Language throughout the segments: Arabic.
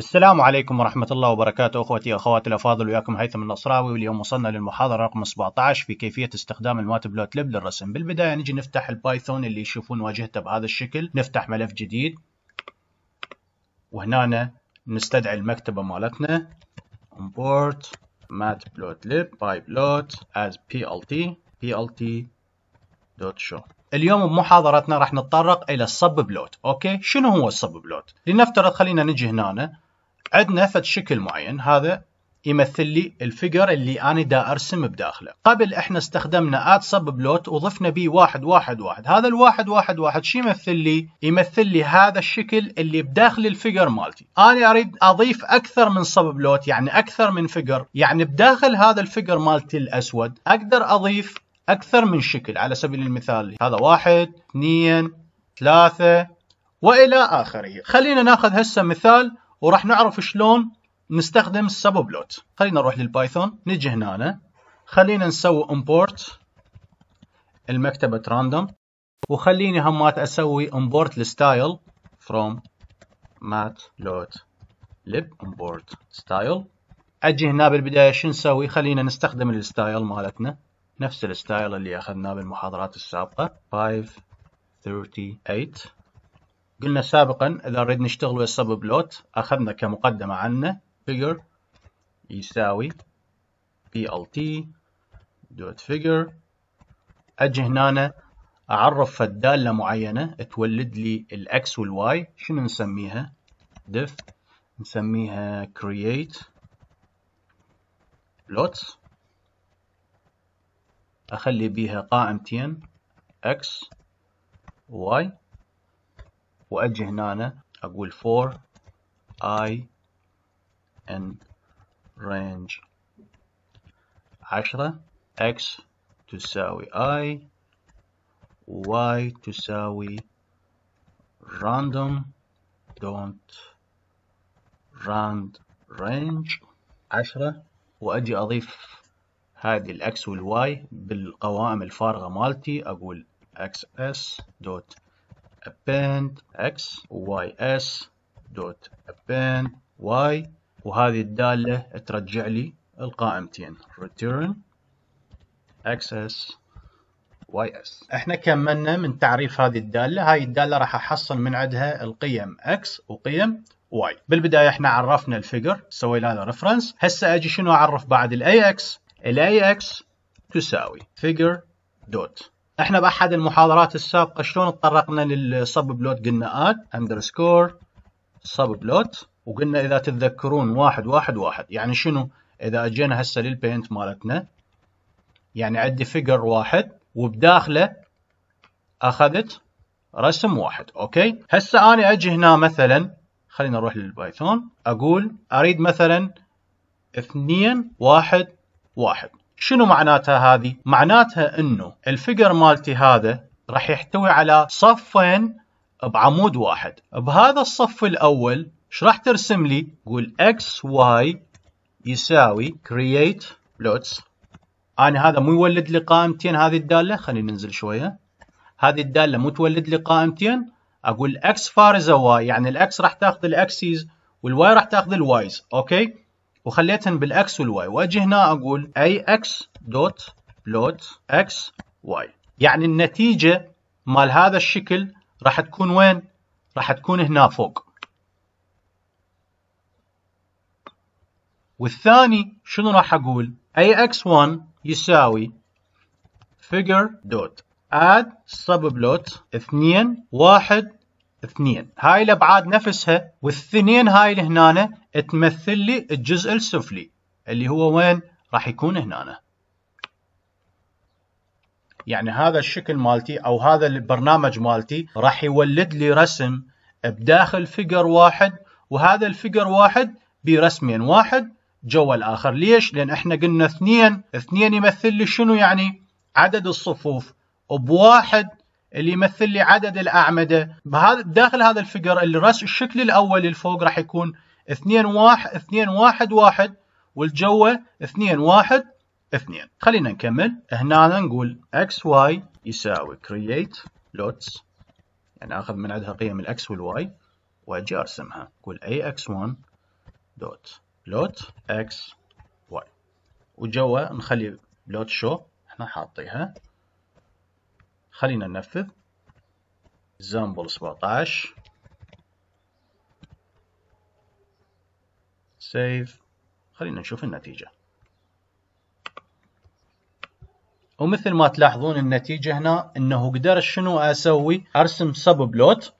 السلام عليكم ورحمة الله وبركاته أخوتي وأخواتي الأفاضل وياكم هيثم النصراوي واليوم وصلنا للمحاضرة رقم 17 في كيفية استخدام الماتبلوت ليب للرسم بالبداية نجي نفتح البايثون اللي يشوفون واجهته بهذا الشكل نفتح ملف جديد وهنا نستدعي المكتبة مالتنا import matplotlib pyplot as plt plt.show اليوم بمحاضرتنا راح نتطرق الى السب بلوت اوكي شنو هو السب بلوت لنفترض خلينا نجي هنا عندنا فد شكل معين هذا يمثل لي الفيجر اللي انا دا ارسم بداخله قبل احنا استخدمنا اد سب بلوت وضفنا بيه واحد واحد واحد هذا الواحد واحد واحد شو يمثل لي يمثل لي هذا الشكل اللي بداخل الفيجر مالتي انا اريد اضيف اكثر من سب بلوت يعني اكثر من فيجر يعني بداخل هذا الفيجر مالتي الاسود اقدر اضيف اكثر من شكل على سبيل المثال هذا واحد اثنين ثلاثة والى اخره خلينا ناخذ هسه مثال وراح نعرف شلون نستخدم السببلوت خلينا نروح للبايثون نجي هنا خلينا نسوي امبورت المكتبة راندوم وخليني همات اسوي فروم الستايل from matplotlib امبورت ستايل اجي هنا بالبداية شو نسوي خلينا نستخدم الستايل مالتنا نفس الستايل اللي اخذناه بالمحاضرات السابقة 538 قلنا سابقا إذا نريد نشتغل ويا السب بلوت أخذنا كمقدمة عنه figure يساوي plt دوت figure أجي هنا أعرف فدالة معينة تولد لي الأكس والواي شنو نسميها diff نسميها create plot أخلي بيها قائمتين x y واجي هنا اقول for i in range 10 x تساوي i y تساوي random don't rand range 10 واجي اضيف هذه الاكس والواي بالقوائم الفارغه مالتي اقول xs دوت append x وواي اس دوت append y وهذه الدالة ترجع لي القائمتين return xs ys احنا كملنا من تعريف هذه الدالة هاي الدالة راح احصل من عندها القيم x وقيم y بالبداية احنا عرفنا الفيجر سوينا له ريفرنس هسه اجي شنو اعرف بعد الاي اكس الاي اكس تساوي figure دوت احنا باحد المحاضرات السابقه شلون تطرقنا للسب بلوت قلنا اد اندرسكور سب بلوت وقلنا اذا تتذكرون واحد واحد واحد يعني شنو اذا اجينا هسه للبينت مالتنا يعني عندي فيجر واحد وبداخله اخذت رسم واحد اوكي هسه انا اجي هنا مثلا خلينا نروح للبايثون اقول اريد مثلا اثنين واحد واحد شنو معناتها هذه؟ معناتها انه الفيجر مالتي هذا راح يحتوي على صفين بعمود واحد بهذا الصف الاول ايش راح ترسم لي؟ قول اكس واي يساوي create بلوتس انا هذا مو يولد لي قائمتين هذه الداله خلينا ننزل شويه هذه الداله مو تولد لي قائمتين اقول اكس فارز واي يعني الاكس راح تاخذ الاكسيز والواي راح تاخذ الوايز اوكي وخليتهن بالاكس والواي واجي هنا اقول اي اكس دوت بلوت اكس واي يعني النتيجه مال هذا الشكل راح تكون وين؟ راح تكون هنا فوق والثاني شنو راح اقول؟ اي اكس 1 يساوي figure دوت سب subplot 2 1 2 هاي الابعاد نفسها والثنين هاي اللي هنا تمثل لي الجزء السفلي اللي هو وين راح يكون هنا أنا. يعني هذا الشكل مالتي أو هذا البرنامج مالتي راح يولد لي رسم بداخل فيجر واحد وهذا الفيجر واحد برسمين واحد جوا الآخر ليش؟ لأن احنا قلنا اثنين اثنين يمثل لي شنو يعني؟ عدد الصفوف وبواحد اللي يمثل لي عدد الأعمدة بهذا داخل هذا الفيجر الرسم الشكل الأول اللي فوق راح يكون اثنين واحد اثنين واحد واحد والجوه اثنين واحد اثنين خلينا نكمل هنا نقول اكس واي يساوي create lots يعني اخذ من عندها قيم الاكس والواي واجي ارسمها قول اي اكس 1 دوت لوت اكس واي وجوه نخلي لوت شو احنا حاطيها خلينا ننفذ زامبل 17 سيف خلينا نشوف النتيجة ومثل ما تلاحظون النتيجة هنا انه قدر شنو اسوي ارسم سب بلوت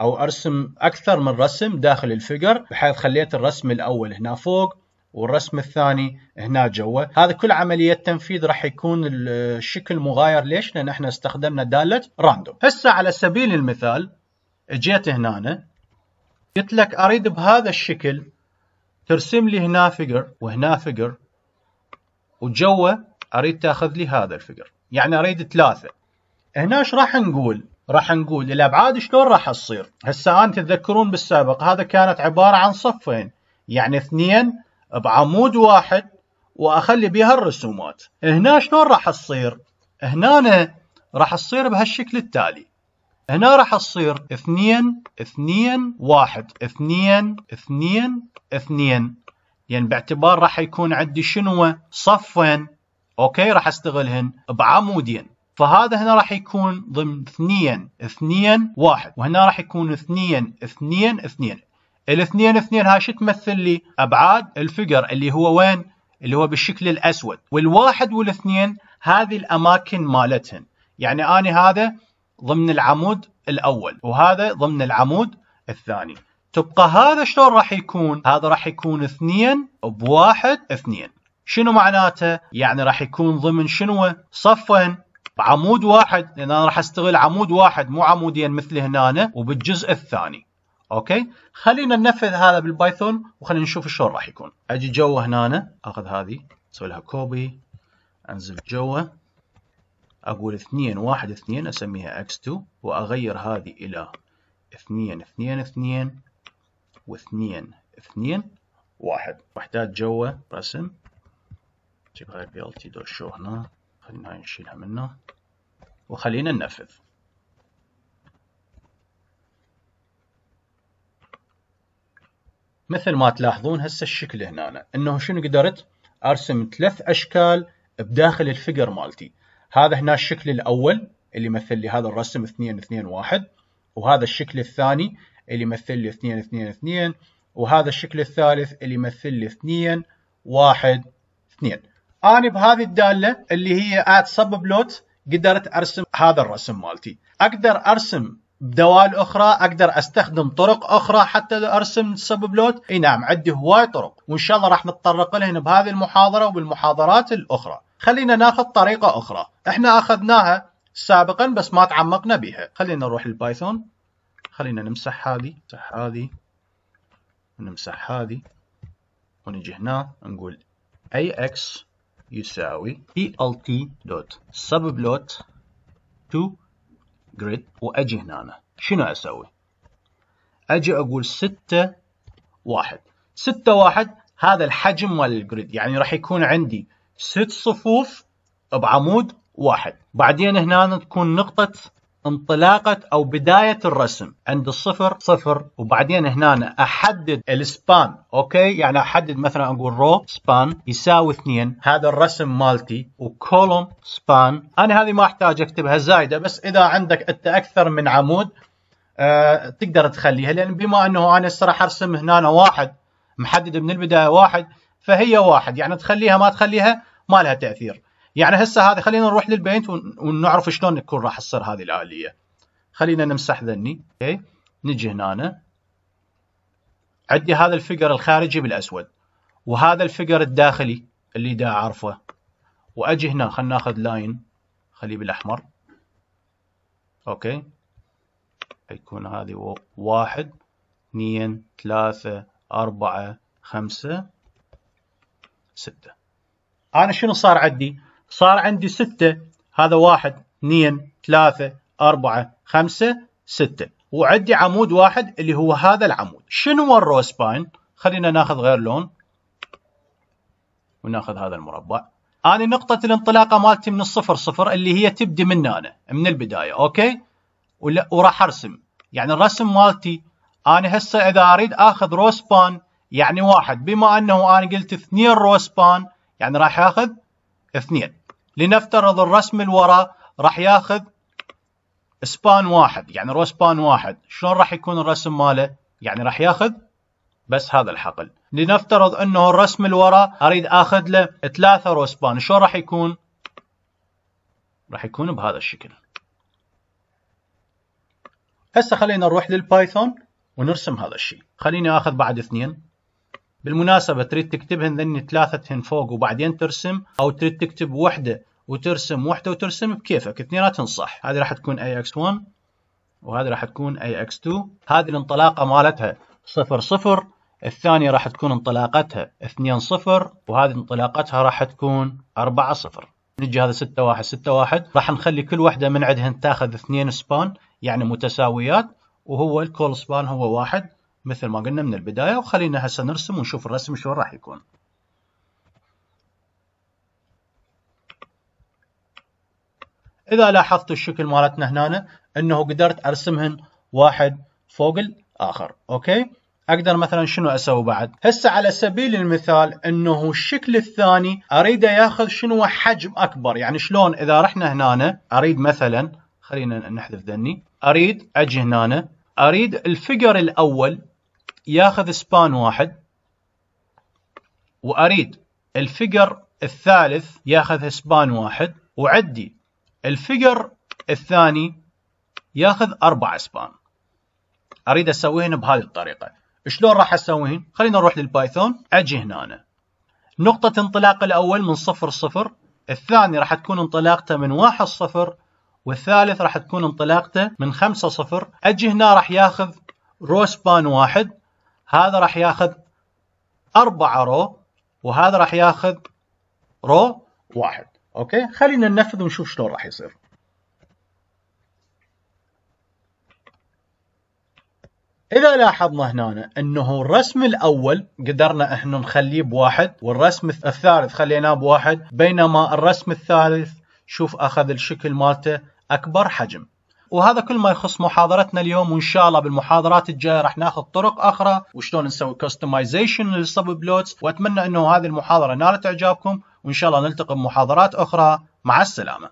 او ارسم اكثر من رسم داخل الفيجر بحيث خليت الرسم الاول هنا فوق والرسم الثاني هنا جوا هذا كل عملية تنفيذ راح يكون الشكل مغاير ليش لان احنا استخدمنا دالة راندوم هسه على سبيل المثال اجيت هنا قلت لك اريد بهذا الشكل ترسم لي هنا فيجر وهنا فيجر وجوه اريد تاخذ لي هذا الفيجر يعني اريد ثلاثه هنا ايش راح نقول راح نقول الابعاد شلون راح تصير هسه انت تذكرون بالسابق هذا كانت عباره عن صفين يعني اثنين بعمود واحد واخلي بها الرسومات هنا شلون راح تصير هنا راح تصير بهالشكل التالي هنا راح تصير اثنين اثنين واحد اثنين اثنين اثنين لأن يعني باعتبار راح يكون عندي شنو صفين أوكي راح استغلهن بعمودين فهذا هنا راح يكون ضمن اثنين اثنين واحد وهنا راح يكون اثنين اثنين اثنين الاثنين اثنين هاي شو تمثل لي أبعاد الفقر اللي هو وين اللي هو بالشكل الأسود والواحد والاثنين هذه الأماكن مالتهن يعني أنا هذا ضمن العمود الأول وهذا ضمن العمود الثاني تبقى هذا شلون راح يكون؟ هذا راح يكون اثنين بواحد اثنين شنو معناته؟ يعني راح يكون ضمن شنو؟ صفا عمود واحد لان انا راح استغل عمود واحد مو عمودين مثل هنا وبالجزء الثاني اوكي خلينا ننفذ هذا بالبايثون وخلينا نشوف شلون راح يكون اجي جوا هنا اخذ هذه اسوي لها كوبي انزل جوا اقول 2 1 2 اسميها اكس 2 واغير هذه الى 2 2 2 واثنين اثنين واحد واحتاج جوا رسم جيب هاي البي ال تي دوت شو هنا خلينا نشيلها منه وخلينا ننفذ مثل ما تلاحظون هسه الشكل هنا انه شنو قدرت ارسم ثلاث اشكال بداخل الفيجر مالتي هذا هنا الشكل الاول اللي مثل لي هذا الرسم 2 2 1 وهذا الشكل الثاني اللي يمثل لي 2 2 2 وهذا الشكل الثالث اللي يمثل لي 2 1 2 أنا بهذه الدالة اللي هي اد سب بلوت قدرت أرسم هذا الرسم مالتي أقدر أرسم بدوال اخرى اقدر استخدم طرق اخرى حتى ارسم سب بلوت اي نعم عندي هواي طرق وان شاء الله راح نتطرق لهن بهذه المحاضره وبالمحاضرات الاخرى خلينا ناخذ طريقه اخرى احنا اخذناها سابقا بس ما تعمقنا بها خلينا نروح للبايثون خلينا نمسح هذه نمسح هذه ونمسح هذه ونجي هنا نقول ax يساوي ELT.subplot دوت subplot to grid واجي هنا شنو اسوي؟ اجي اقول 6 1 6 1 هذا الحجم مال الجريد يعني راح يكون عندي ست صفوف بعمود واحد بعدين هنا تكون نقطة انطلاقة أو بداية الرسم عند الصفر صفر وبعدين هنا أنا أحدد السبان أوكي يعني أحدد مثلا أقول رو سبان يساوي اثنين هذا الرسم مالتي وكولوم سبان أنا هذه ما أحتاج أكتبها زايدة بس إذا عندك أنت أكثر من عمود أه تقدر تخليها لأن بما أنه أنا الصراحة أرسم هنا واحد محدد من البداية واحد فهي واحد يعني تخليها ما تخليها ما لها تأثير يعني هسه هذه خلينا نروح للبينت ونعرف شلون تكون راح تصير هذه الآلية خلينا نمسح ذني اوكي نجي هنا عندي هذا الفقر الخارجي بالأسود وهذا الفقر الداخلي اللي دا أعرفه وأجي هنا خلينا ناخذ لاين خليه بالأحمر اوكي حيكون هذه واحد اثنين ثلاثة أربعة خمسة ستة أنا شنو صار عندي؟ صار عندي ستة هذا واحد اثنين ثلاثة أربعة خمسة ستة وعندي عمود واحد اللي هو هذا العمود شنو هو الروسباين خلينا ناخذ غير لون وناخذ هذا المربع أنا نقطة الانطلاقة مالتي من الصفر صفر اللي هي تبدي من أنا من البداية أوكي وراح أرسم يعني الرسم مالتي أنا هسه إذا أريد أخذ روسبان يعني واحد بما أنه أنا قلت اثنين روسبان يعني راح أخذ اثنين لنفترض الرسم الوراء راح ياخذ سبان واحد يعني رو سبان واحد شلون راح يكون الرسم ماله يعني راح ياخذ بس هذا الحقل لنفترض انه الرسم الوراء اريد اخذ له ثلاثة رو سبان شلون راح يكون راح يكون بهذا الشكل هسه خلينا نروح للبايثون ونرسم هذا الشيء خليني اخذ بعد اثنين بالمناسبة تريد تكتبهن ذني ثلاثتهن فوق وبعدين ترسم أو تريد تكتب وحدة وترسم وحدة وترسم بكيفك اثنيناتهم صح هذه راح تكون اي اكس 1 وهذه راح تكون اي اكس 2 هذه الانطلاقة مالتها صفر صفر الثانية راح تكون انطلاقتها اثنين صفر وهذه انطلاقتها راح تكون أربعة صفر نجي هذا ستة واحد ستة واحد راح نخلي كل واحدة من عندهن تاخذ اثنين سبان يعني متساويات وهو الكول سبان هو واحد مثل ما قلنا من البداية وخلينا هسه نرسم ونشوف الرسم شلون راح يكون إذا لاحظت الشكل مالتنا هنا أنه قدرت أرسمهن واحد فوق الآخر أوكي اقدر مثلا شنو اسوي بعد؟ هسه على سبيل المثال انه الشكل الثاني اريده ياخذ شنو حجم اكبر، يعني شلون اذا رحنا هنا اريد مثلا خلينا نحذف ذني، اريد اجي هنا اريد الفقر الاول ياخذ سبان واحد واريد الفقر الثالث ياخذ سبان واحد وعدي الفقر الثاني ياخذ اربع سبان اريد اسويهن بهذه الطريقه شلون راح اسويهن خلينا نروح للبايثون اجي هنا أنا. نقطه انطلاق الاول من صفر صفر الثاني راح تكون انطلاقته من واحد صفر والثالث راح تكون انطلاقته من خمسة صفر أجي هنا راح ياخذ رو سبان واحد هذا راح ياخذ 4 رو وهذا راح ياخذ رو واحد اوكي خلينا ننفذ ونشوف شلون راح يصير إذا لاحظنا هنا أنه الرسم الأول قدرنا إحنا نخليه بواحد والرسم الثالث خليناه بواحد بينما الرسم الثالث شوف أخذ الشكل مالته أكبر حجم وهذا كل ما يخص محاضرتنا اليوم وان شاء الله بالمحاضرات الجايه راح ناخذ طرق اخرى وشلون نسوي كستمايزيشن للسب بلوتس واتمنى انه هذه المحاضره نالت اعجابكم وان شاء الله نلتقي بمحاضرات اخرى مع السلامه